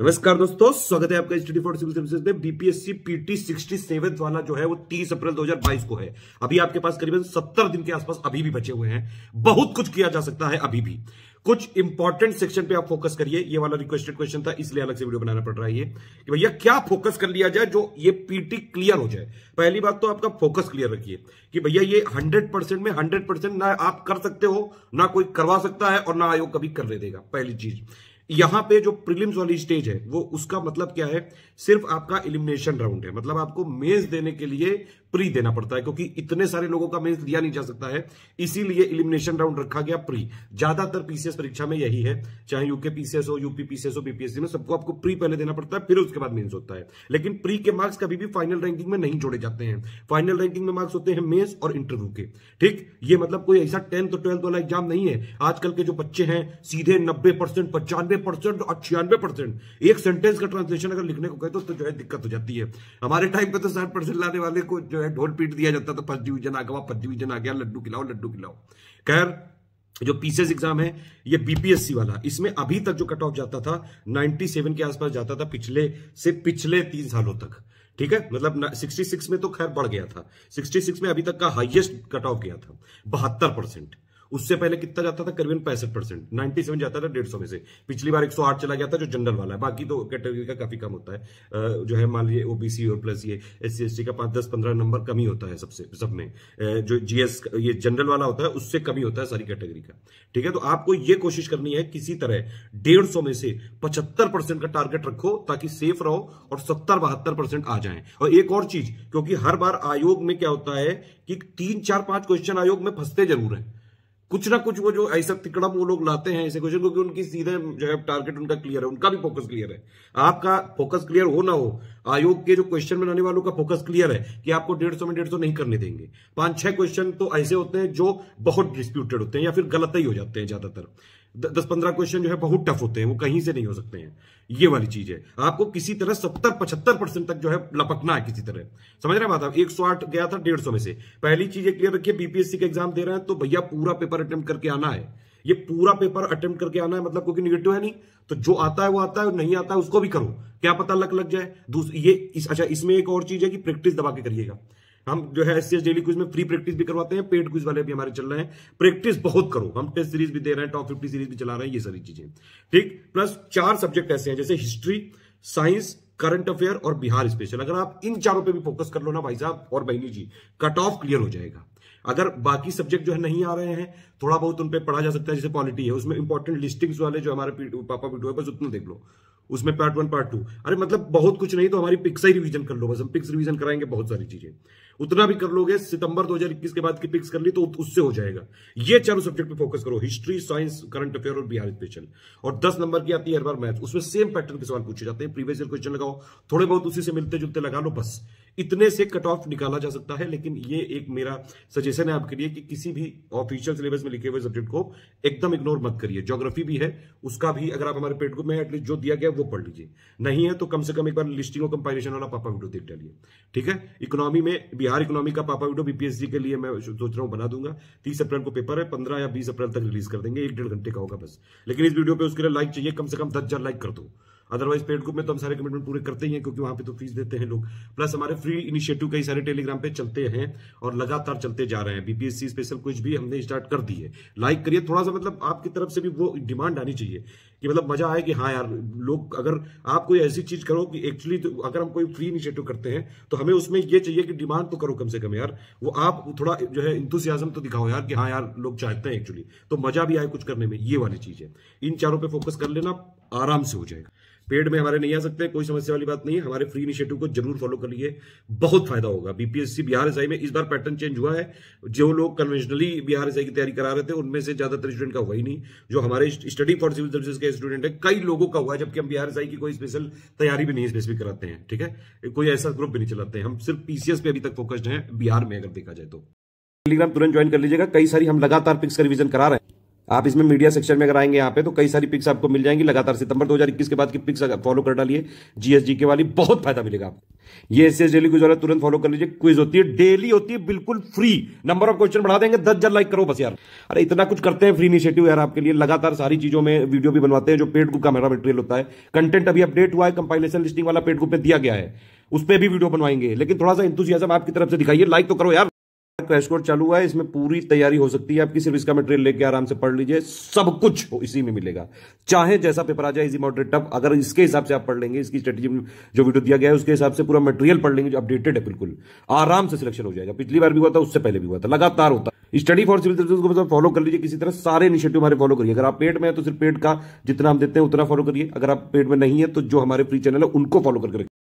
नमस्कार दोस्तों स्वागत है आपका स्टडी फॉर सिविल सर्विसेज में बीपीएससी पीटी सिक्सटी सेवन वाला जो है वो 30 अप्रैल 2022 को है अभी आपके पास करीबन 70 दिन के आसपास अभी भी बचे हुए हैं बहुत कुछ किया जा सकता है अभी भी कुछ इंपॉर्टेंट सेक्शन पे आप फोकस करिए ये वाला रिक्वेस्टेड क्वेश्चन था इसलिए अलग से वीडियो बनाना पड़ रहा है ये कि भैया क्या फोकस कर लिया जाए जो ये पीटी क्लियर हो जाए पहली बात तो आपका फोकस क्लियर रखिए कि भैया ये 100 परसेंट में 100 परसेंट ना आप कर सकते हो ना कोई करवा सकता है और ना आयोग कभी कर ले देगा पहली चीज यहां पे जो प्रीलिम्स वाली स्टेज है वो उसका मतलब क्या है सिर्फ आपका इलिमिनेशन राउंड है मतलब आपको मेज देने के लिए प्री देना पड़ता है क्योंकि इतने सारे लोगों का मेन्स लिया नहीं जा सकता है इसीलिए इलिमिनेशन राउंड रखा गया प्री ज्यादातर पीसीएस परीक्षा में यही है चाहे यूके पीसीएस हो यूपी पीसीएस हो बीपीएससी में सबको आपको प्री पहले देना पड़ता है फिर उसके बाद मेन्स होता है लेकिन प्री के मार्क्स कभी भी फाइनल रैंकिंग में नहीं जोड़े जाते हैं फाइनल रैंकिंग में मार्क्स होते हैं मेन्स और इंटरव्यू के ठीक ये मतलब कोई ऐसा टेंथ और ट्वेल्थ वाला एग्जाम नहीं है आजकल के जो बच्चे हैं सीधे नब्बे परसेंट पचानवे परसेंट और छियानवे परसेंट एक सेंटेंस का ट्रांसलेशन अगर लिखने को कहे तो, तो जो है दिक्कत हो जाती है हमारे टाइम पे तो साठ परसेंट लाने वाले को जो जो है ढोल पीट दिया जाता था फर्स्ट डिवीजन आ गया फर्स्ट डिवीजन आ गया लड्डू खिलाओ लड्डू खिलाओ खैर जो पीसीएस एग्जाम है ये बीपीएससी वाला इसमें अभी तक जो कट ऑफ जाता था 97 के आसपास जाता था पिछले से पिछले तीन सालों तक ठीक है मतलब 66 में तो खैर बढ़ गया था 66 में अभी तक का हाईएस्ट कट ऑफ गया था बहत्तर परसेंट उससे पहले कितना जाता था करीबन पैंसठ परसेंट नाइन्टी सेवन जाता था डेढ़ सौ में से पिछली बार एक सौ आठ चला गया था जो जनरल वाला है बाकी तो कैटेगरी का काफी कम होता है जो है मान लीजिए ओबीसी और प्लस ये एस सी का पांच दस पंद्रह नंबर ही होता है सबसे सब में जो जीएस ये जनरल वाला होता है उससे कमी होता है सारी कैटेगरी का ठीक है तो आपको ये कोशिश करनी है किसी तरह डेढ़ सौ में से पचहत्तर परसेंट का टारगेट रखो ताकि सेफ रहो और सत्तर बहत्तर परसेंट आ जाए और एक और चीज क्योंकि हर बार आयोग में क्या होता है कि तीन चार पांच क्वेश्चन आयोग में फंसते जरूर है कुछ ना कुछ वो जो ऐसा तिकड़म वो लोग लाते हैं ऐसे क्वेश्चन क्योंकि उनकी सीधे जो है टारगेट उनका क्लियर है उनका भी फोकस क्लियर है आपका फोकस क्लियर हो ना हो आयोग के जो क्वेश्चन बनाने वालों का फोकस क्लियर है कि आपको डेढ़ सौ में डेढ़ सौ नहीं करने देंगे पांच छह क्वेश्चन तो ऐसे होते हैं जो बहुत डिस्प्यूटेड होते हैं या फिर गलत ही हो जाते हैं ज्यादातर दस पंद्रह क्वेश्चन जो है बहुत टफ होते हैं वो कहीं से नहीं हो सकते हैं ये वाली चीज है आपको किसी तरह सत्तर पचहत्तर परसेंट तक जो है लपकना है किसी तरह समझ रहे बात आप एक सौ आठ गया था डेढ़ सौ में से पहली चीज क्लियर रखिए बीपीएससी का एग्जाम दे रहे हैं तो भैया पूरा पेपर अटेम्प्ट करके आना है ये पूरा पेपर अटेम्प्ट करके आना है मतलब क्योंकि निगेटिव है नहीं तो जो आता है वो आता है नहीं आता है उसको भी करो क्या पता लग लग जाए ये इस, अच्छा इसमें एक और चीज है कि प्रैक्टिस दबा के करिएगा हम जो है एस डेली क्विज में फ्री प्रैक्टिस भी करवाते हैं पेड क्विज वाले भी हमारे चल रहे हैं प्रैक्टिस बहुत करो हम टेस्ट सीरीज भी दे रहे हैं टॉप फिफ्टी सीरीज भी चला रहे हैं ये सारी चीजें ठीक प्लस चार सब्जेक्ट ऐसे हैं जैसे हिस्ट्री साइंस करंट अफेयर और बिहार स्पेशल अगर आप इन चारों पर भी फोकस कर लो ना भाई साहब और बहनी जी कट ऑफ क्लियर हो जाएगा अगर बाकी सब्जेक्ट जो है नहीं आ रहे हैं थोड़ा बहुत उन पर पढ़ा जा सकता है जैसे पॉलिटी है उसमें इंपॉर्टेंट लिस्टिंग्स वाले जो हमारे पापा पीटू है बस उतना देख लो उसमें पार्ट वन पार्ट टू अरे मतलब बहुत कुछ नहीं तो हमारी पिक्स ही रिवीजन कर लो बस हम पिक्स रिवीजन कराएंगे बहुत सारी चीजें उतना भी कर लोगे सितंबर 2021 के बाद की पिक्स कर ली तो उससे हो जाएगा ये चारों सब्जेक्ट पे फोकस करो हिस्ट्री साइंस करंट अफेयर और बिहार स्पेशल और दस नंबर की आती है हर बार मैथ उसमें सेम पैटर्न के सवाल पूछे जाते हैं प्रीवियस ईयर क्वेश्चन लगाओ थोड़े बहुत उसी से मिलते जुलते लगा लो बस इतने से कट ऑफ निकाला जा सकता है लेकिन ये एक मेरा सजेशन है आपके लिए कि किसी भी ऑफिशियल सिलेबस में लिखे हुए सब्जेक्ट को एकदम इग्नोर मत करिए ज्योग्राफी भी है उसका भी अगर आप हमारे पेट ग्रुप में एटलीस्ट जो दिया गया वो पढ़ लीजिए नहीं है तो कम से कम एक बार लिस्टिंग और कंपाइलेशन वाला पापा वीडियो देख डालिए ठीक है इकोनॉमी में बिहार इकोनॉमी का पापा वीडियो बीपीएससी के लिए मैं सोच रहा हूं बना दूंगा तीस अप्रैल को पेपर है पंद्रह या बीस अप्रैल तक रिलीज कर देंगे एक डेढ़ घंटे का होगा बस लेकिन इस वीडियो पर उसके लिए लाइक चाहिए कम से कम दस लाइक कर दो अदरवाइज पेड ग्रुप में तो हम सारे कमिटमेंट पूरे करते ही हैं क्योंकि वहां पे तो फीस देते हैं लोग प्लस हमारे फ्री इनिशिएटिव कई सारे टेलीग्राम पे चलते हैं और लगातार चलते जा रहे हैं बीपीएससी स्पेशल कुछ भी हमने स्टार्ट कर दिए लाइक करिए थोड़ा सा मतलब आपकी तरफ से भी वो डिमांड आनी चाहिए कि मतलब मजा आए कि हाँ यार लोग अगर आप कोई ऐसी चीज करो कि एक्चुअली तो अगर हम कोई फ्री इनिशिएटिव करते हैं तो हमें उसमें ये चाहिए कि डिमांड तो करो कम से कम यार वो आप थोड़ा जो है इंतुसियाजम तो दिखाओ यार कि हाँ यार लोग चाहते हैं एक्चुअली तो मजा भी आए कुछ करने में ये वाली चीज है इन चारों पर फोकस कर लेना आराम से हो जाएगा पेड में हमारे नहीं आ सकते कोई समस्या वाली बात नहीं है हमारे फ्री इनिशिएटिव को जरूर फॉलो करिए बहुत फायदा होगा बीपीएससी बिहार एसआई में इस बार पैटर्न चेंज हुआ है जो लोग कन्वेंशनली बिहार एसआई की तैयारी करा रहे थे उनमें से ज्यादातर स्टूडेंट का हुआ ही नहीं जो हमारे स्टडी फॉर सिविल सर्विस के स्टूडेंट है कई लोगों का हुआ है जबकि हम बिहार एसआई की कोई स्पेशल तैयारी भी नहीं स्पेसिफिक कराते हैं ठीक है कोई ऐसा ग्रुप भी नहीं चलाते हैं हम सिर्फ पीसीएस पे अभी तक फोकस्ड है बिहार में अगर देखा जाए तो टेलीग्राम तुरंत ज्वाइन कर लीजिएगा कई सारी हम लगातार पिक्स का करा रहे हैं आप इसमें मीडिया सेक्शन में अगर आएंगे यहाँ पे तो कई सारी पिक्स आपको मिल जाएंगी लगातार सितंबर 2021 के बाद की पिक्स फॉलो कर डालिए जीएसजी के वाली बहुत फायदा मिलेगा आपको ये एस डेली क्विज वाला तुरंत फॉलो कर लीजिए क्विज होती है डेली होती है बिल्कुल फ्री नंबर ऑफ क्वेश्चन बढ़ा देंगे दस हजार लाइक करो बस यार अरे इतना कुछ करते हैं फ्री इनिशिएटिव यार आपके लिए लगातार सारी चीजों में वीडियो भी बनवाते हैं जो पेड ग्रुप का मेरा मेटेरियल होता है कंटेंट अभी अपडेट हुआ है कंपाइलेशन लिस्टिंग वाला पेड ग्रुप में दिया गया है उस पर भी वीडियो बनवाएंगे लेकिन थोड़ा सा इंतुजियाजम आपकी तरफ से दिखाइए लाइक तो करो यार क्रैश कोर्स चालू हुआ है इसमें पूरी तैयारी हो सकती है आपकी सिर्फ इसका मटेरियल लेके आराम से पढ़ लीजिए सब कुछ इसी में मिलेगा चाहे जैसा पेपर आ जाए इजी मॉडरेट टफ अगर इसके हिसाब से आप पढ़ लेंगे इसकी स्ट्रेटेजी जो वीडियो दिया गया है उसके हिसाब से पूरा मटेरियल पढ़ लेंगे जो अपडेटेड है बिल्कुल आराम से सिलेक्शन हो जाएगा पिछली बार भी हुआ था उससे पहले भी हुआ था लगातार होता स्टडी फॉर सिविल सर्विस को मतलब फॉलो कर लीजिए किसी तरह सारे इनिशिएटिव हमारे फॉलो करिए अगर आप पेड में है तो सिर्फ पेड का जितना हम देते हैं उतना फॉलो करिए अगर आप पेड में नहीं है तो जो हमारे फ्री चैनल है उनको फॉलो करके